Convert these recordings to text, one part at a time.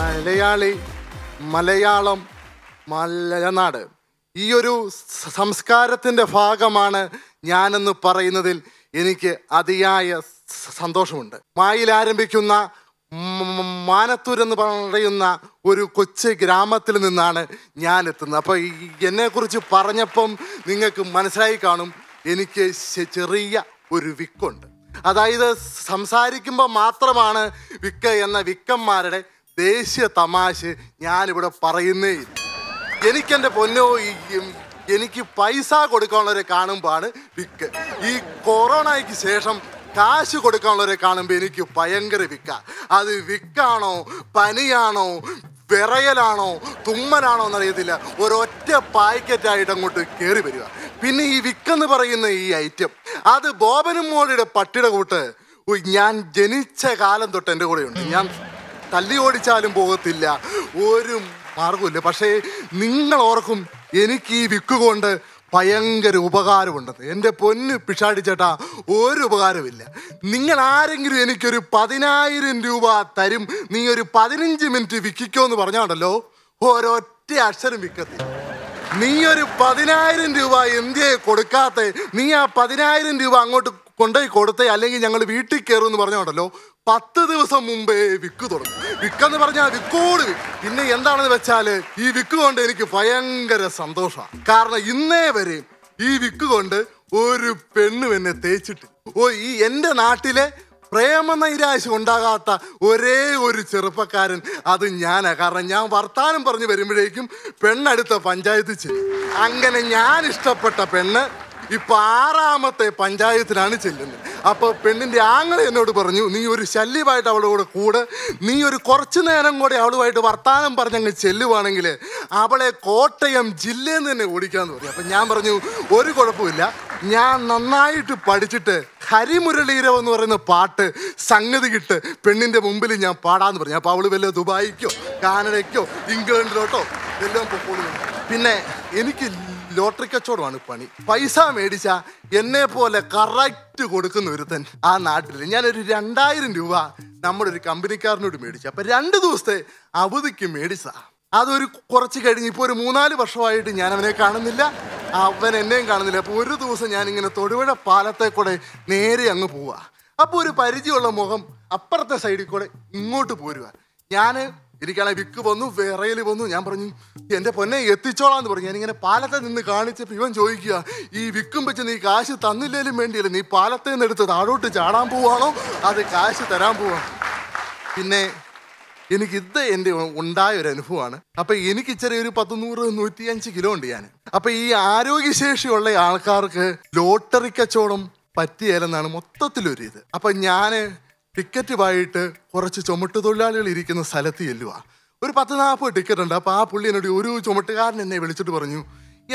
മലയാളി മലയാളം മലനാട് ഈ ഒരു സംസ്കാരത്തിൻ്റെ ഭാഗമാണ് ഞാനെന്ന് പറയുന്നതിൽ എനിക്ക് അതിയായ സന്തോഷമുണ്ട് മായിൽ ആരംഭിക്കുന്ന മാനത്തൂർ എന്ന് പറയുന്ന ഒരു കൊച്ചു ഗ്രാമത്തിൽ നിന്നാണ് ഞാൻ എത്തുന്നത് അപ്പോൾ എന്നെക്കുറിച്ച് പറഞ്ഞപ്പം നിങ്ങൾക്ക് മനസ്സിലായി കാണും എനിക്ക് ചെറിയ ഒരു വിക്കുണ്ട് അതായത് സംസാരിക്കുമ്പോൾ മാത്രമാണ് വിക്ക് എന്ന വിക്കന്മാരുടെ ദേശീയ തമാശ ഞാനിവിടെ പറയുന്നേ എനിക്കെൻ്റെ പൊന്നോ ഈ എനിക്ക് പൈസ കൊടുക്കാനുള്ളവരെ കാണുമ്പോഴാണ് വിക്ക് ഈ കൊറോണയ്ക്ക് ശേഷം കാശ് കൊടുക്കാനുള്ളവരെ കാണുമ്പോൾ എനിക്ക് ഭയങ്കര വിക്ക അത് വിക്കാണോ പനിയാണോ വിറയലാണോ തുമ്മലാണോ എന്നറിയത്തില്ല ഒരൊറ്റ പായ്ക്കറ്റായിട്ട് അങ്ങോട്ട് കയറി വരിക പിന്നെ ഈ വിക്കെന്ന് പറയുന്ന ഈ ഐറ്റം അത് ബോബനും മോളിയുടെ പട്ടിയുടെ കൂട്ട് ഞാൻ ജനിച്ച കാലം തൊട്ട് എൻ്റെ കൂടെയുണ്ട് ഞാൻ തല്ലി ഓടിച്ചാലും പോകത്തില്ല ഒരു മാർഗമില്ല പക്ഷേ നിങ്ങൾ ഓർക്കും എനിക്ക് ഈ വിക്കുകൊണ്ട് ഭയങ്കര ഉപകാരമുണ്ടത് എൻ്റെ പൊന്ന് പിഷാടിച്ചേട്ട ഒരു ഉപകാരമില്ല നിങ്ങൾ ആരെങ്കിലും എനിക്കൊരു പതിനായിരം രൂപ തരും നീ ഒരു പതിനഞ്ച് മിനിറ്റ് വിക്കിക്കോ എന്ന് പറഞ്ഞാണ്ടല്ലോ ഒരൊറ്റ അക്ഷരം വിൽക്കത്തില്ല നീ ഒരു പതിനായിരം രൂപ ഇന്ത്യയെ കൊടുക്കാത്ത നീ ആ പതിനായിരം രൂപ അങ്ങോട്ട് കൊണ്ടുപോയി കൊടുത്തേ അല്ലെങ്കിൽ ഞങ്ങൾ വീട്ടിൽ കയറും എന്ന് പറഞ്ഞോണ്ടല്ലോ പത്ത് ദിവസം മുമ്പേ വിക്ക് തുടങ്ങും വിക്കെന്ന് പറഞ്ഞാൽ വിക്കോട് വിക്ക് പിന്നെ എന്താണെന്ന് വെച്ചാൽ ഈ വിക്ക് കൊണ്ട് എനിക്ക് ഭയങ്കര സന്തോഷമാണ് കാരണം ഇന്നേ വരെയും ഈ വിക്ക് കൊണ്ട് ഒരു പെണ്ണു എന്നെ തേച്ചിട്ട് ഓ ഈ എൻ്റെ നാട്ടിലെ നൈരാശ ഉണ്ടാകാത്ത ഒരേ ഒരു ചെറുപ്പക്കാരൻ അത് ഞാനാ കാരണം ഞാൻ വർത്താനം പറഞ്ഞു വരുമ്പോഴേക്കും പെണ്ണടുത്ത പഞ്ചായത്ത് ചെയ്യും അങ്ങനെ ഞാൻ ഇഷ്ടപ്പെട്ട പെണ്ണ് ഇപ്പൊ ആറാമത്തെ പഞ്ചായത്തിലാണ് ചെല്ലുന്നത് അപ്പൊ പെണ്ണിന്റെ ആങ്ങളെ എന്നോട് പറഞ്ഞു നീ ഒരു ശല്യമായിട്ട് അവളുടെ കൂടെ നീ ഒരു കുറച്ചു നേരം കൂടെ അവളുമായിട്ട് വർത്താനം പറഞ്ഞങ്ങ് ചെല്ലുവാണെങ്കിൽ അവളെ കോട്ടയം ജില്ലയിൽ നിന്ന് തന്നെ ഓടിക്കാന്ന് പറഞ്ഞു അപ്പൊ ഞാൻ പറഞ്ഞു ഒരു കുഴപ്പമില്ല ഞാൻ നന്നായിട്ട് പഠിച്ചിട്ട് ഹരിമുരളീരവ് എന്ന് പറയുന്ന പാട്ട് സംഗതി കിട്ട് പെണ്ണിന്റെ മുമ്പിൽ ഞാൻ പാടാന്ന് പറഞ്ഞു അപ്പൊ അവള് വല്ല ദുബായിക്കോ കാനഡയ്ക്കോ ഇംഗ്ലണ്ടിലോട്ടോ എല്ലാം പൊക്കോളും പിന്നെ എനിക്ക് ലോട്ടറി കച്ചവടമാണ് പണി പൈസ മേടിച്ച എന്നെ പോലെ കറക്റ്റ് കൊടുക്കുന്ന ഒരുത്തൻ ആ നാട്ടിൽ ഞാനൊരു രണ്ടായിരം രൂപ നമ്മുടെ ഒരു കമ്പനിക്കാരനോട് മേടിച്ചു അപ്പൊ രണ്ട് ദിവസത്തെ അവധിക്ക് മേടിച്ചതാ അതൊരു കുറച്ച് കഴിഞ്ഞ് ഇപ്പൊ ഒരു മൂന്നാല് വർഷമായിട്ട് ഞാൻ അവനെ കാണുന്നില്ല അവൻ എന്നെയും കാണുന്നില്ല അപ്പൊ ഒരു ദിവസം ഞാൻ ഇങ്ങനെ തൊടുപുഴ പാലത്തെ കൂടെ നേരെ അങ്ങ് പോവുക അപ്പോൾ ഒരു പരിചയമുള്ള മുഖം അപ്പുറത്തെ സൈഡിൽ കൂടെ ഇങ്ങോട്ട് പോരുക ഞാൻ എനിക്കാണെ വിക്ക് വന്നു വിറയിൽ വന്നു ഞാൻ പറഞ്ഞു എന്റെ പൊന്നെ എത്തിച്ചോളാന്ന് പറഞ്ഞു ഞാനിങ്ങനെ പാലത്തെ നിന്ന് കാണിച്ചപ്പോൾ ഇവൻ ചോദിക്കുക ഈ വിക്കും വെച്ച് നീ കാശ് തന്നില്ലേലും വേണ്ടിയല്ലേ നീ പാലത്തെ നിന്ന് എടുത്ത് താഴോട്ട് ചാടാൻ പോവാണോ അത് കാശ് തരാൻ പോവാ പിന്നെ എനിക്ക് ഇത് എൻ്റെ ഉണ്ടായ ഒരു അനുഭവമാണ് അപ്പൊ എനിക്ക് ഇച്ചിരി ഒരു പത്തുനൂറ് നൂറ് നൂറ്റിയഞ്ച് കിലോ ഉണ്ട് ഞാൻ അപ്പൊ ഈ ആരോഗ്യശേഷിയുള്ള ആൾക്കാർക്ക് ലോട്ടറി കച്ചവടം പറ്റിയാലെന്നാണ് മൊത്തത്തിലൊരു ഇത് അപ്പൊ ഞാന് ടിക്കറ്റുമായിട്ട് കുറച്ച് ചുമട്ട് തൊഴിലാളികൾ ഇരിക്കുന്ന സ്ഥലത്ത് ചെല്ലുക ഒരു പത്ത് നാൽപ്പത് ടിക്കറ്റ് ഉണ്ട് അപ്പോൾ ആ പുള്ളി എന്നോട് ഒരു ചുമട്ടുകാരൻ എന്നെ വിളിച്ചിട്ട് പറഞ്ഞു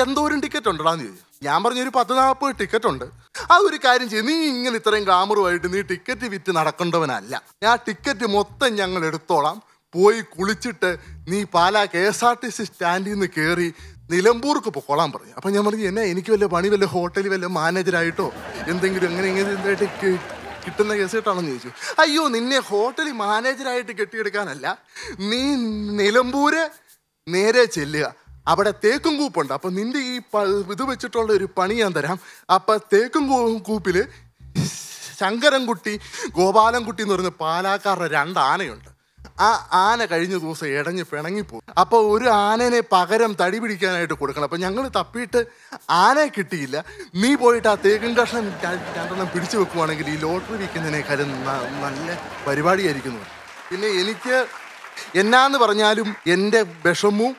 എന്തോരം ടിക്കറ്റ് ഉണ്ടടാന്ന് ചോദിച്ചു ഞാൻ പറഞ്ഞു ഒരു പത്ത് നാൽപ്പത് ടിക്കറ്റ് ഉണ്ട് ആ ഒരു കാര്യം ചെയ്ത് നീ ഇങ്ങനെ ഇത്രയും ഗ്ലാമറുമായിട്ട് നീ ടിക്കറ്റ് വിറ്റ് നടക്കേണ്ടവനല്ല ഞാൻ ടിക്കറ്റ് മൊത്തം ഞങ്ങൾ എടുത്തോളാം പോയി കുളിച്ചിട്ട് നീ Pala K S R T C സ്റ്റാൻഡിൽ നിന്ന് കയറി നിലമ്പൂർക്ക് പോകോളാൻ പറഞ്ഞു അപ്പൊ ഞാൻ പറഞ്ഞു എന്നാ എനിക്ക് വല്ല പണി വല്ല ഹോട്ടലിൽ വല്ല മാനേജറായിട്ടോ എന്തെങ്കിലും എങ്ങനെ ഇങ്ങനെ ടിക്കറ്റ് കിട്ടുന്ന കേസ് ചോദിച്ചു അയ്യോ നിന്നെ ഹോട്ടലിൽ മാനേജരായിട്ട് കെട്ടിയെടുക്കാനല്ല നീ നിലമ്പൂര് നേരെ ചെല്ലുക അവിടെ തേക്കും കൂപ്പുണ്ട് അപ്പൊ നിന്റെ ഈ ഇത് വെച്ചിട്ടുള്ള ഒരു പണി ഞാൻ തരാം അപ്പൊ തേക്കും കൂപ്പില് ശങ്കരൻകുട്ടി ഗോപാലൻകുട്ടി എന്ന് പറയുന്ന പാലാക്കാരുടെ രണ്ട് ആനയുണ്ട് ആ ആന കഴിഞ്ഞ ദിവസം ഇടഞ്ഞ് പിണങ്ങിപ്പോയി അപ്പോൾ ഒരു ആനനെ പകരം തടി പിടിക്കാനായിട്ട് കൊടുക്കണം അപ്പൊ ഞങ്ങൾ തപ്പിയിട്ട് ആനയെ കിട്ടിയില്ല നീ പോയിട്ട് ആ തേക്കും കഷ്ണം രണ്ടെണ്ണം പിടിച്ചു വെക്കുവാണെങ്കിൽ ഈ ലോട്ടറി വിൽക്കുന്നതിനേക്കാളും നല്ല പരിപാടിയായിരിക്കുന്നു പിന്നെ എനിക്ക് എന്നാന്ന് പറഞ്ഞാലും എൻ്റെ വിഷമവും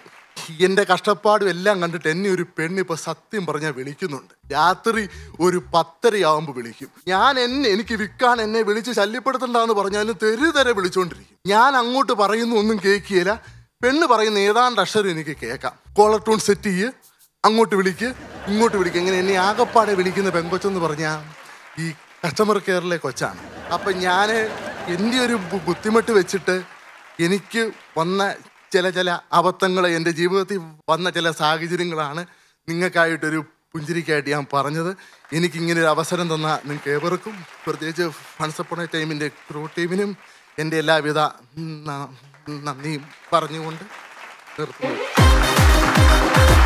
എൻ്റെ കഷ്ടപ്പാടും എല്ലാം കണ്ടിട്ട് എന്നെ ഒരു പെണ്ണ് ഇപ്പോൾ സത്യം പറഞ്ഞാൽ വിളിക്കുന്നുണ്ട് രാത്രി ഒരു പത്തരയാവുമ്പോൾ വിളിക്കും ഞാൻ എന്നെ എനിക്ക് വിൽക്കാൻ എന്നെ വിളിച്ച് ശല്യപ്പെടുത്തണ്ടെന്ന് പറഞ്ഞാലും തെരുതരെ വിളിച്ചുകൊണ്ടിരിക്കും ഞാൻ അങ്ങോട്ട് പറയുന്നു ഒന്നും കേൾക്കുകയില്ല പെണ്ണ് പറയുന്ന ഏതാണ്ട് അക്ഷരം എനിക്ക് കേൾക്കാം കോളർ ടൂൺ സെറ്റ് ചെയ്യ് അങ്ങോട്ട് വിളിക്ക് ഇങ്ങോട്ട് വിളിക്ക് ഇങ്ങനെ എന്നെ ആകപ്പാടെ വിളിക്കുന്ന പെങ്കൊച്ചെന്ന് പറഞ്ഞാൽ ഈ കസ്റ്റമർ കെയറിലെ കൊച്ചാണ് അപ്പം ഞാൻ എൻ്റെ ഒരു ബുദ്ധിമുട്ട് വെച്ചിട്ട് എനിക്ക് വന്ന ചില ചില അബദ്ധങ്ങൾ എൻ്റെ ജീവിതത്തിൽ വന്ന ചില സാഹചര്യങ്ങളാണ് നിങ്ങൾക്കായിട്ടൊരു പുഞ്ചിരിക്കായിട്ട് ഞാൻ പറഞ്ഞത് എനിക്കിങ്ങനെ ഒരു അവസരം തന്ന നിങ്ങൾക്ക് ഏവർക്കും പ്രത്യേകിച്ച് ഫൺസപ്പോണ ടൈമിൻ്റെ ക്രൂ ടീമിനും എൻ്റെ എല്ലാവിധ നന്ദിയും പറഞ്ഞുകൊണ്ട് നിർത്തുന്നു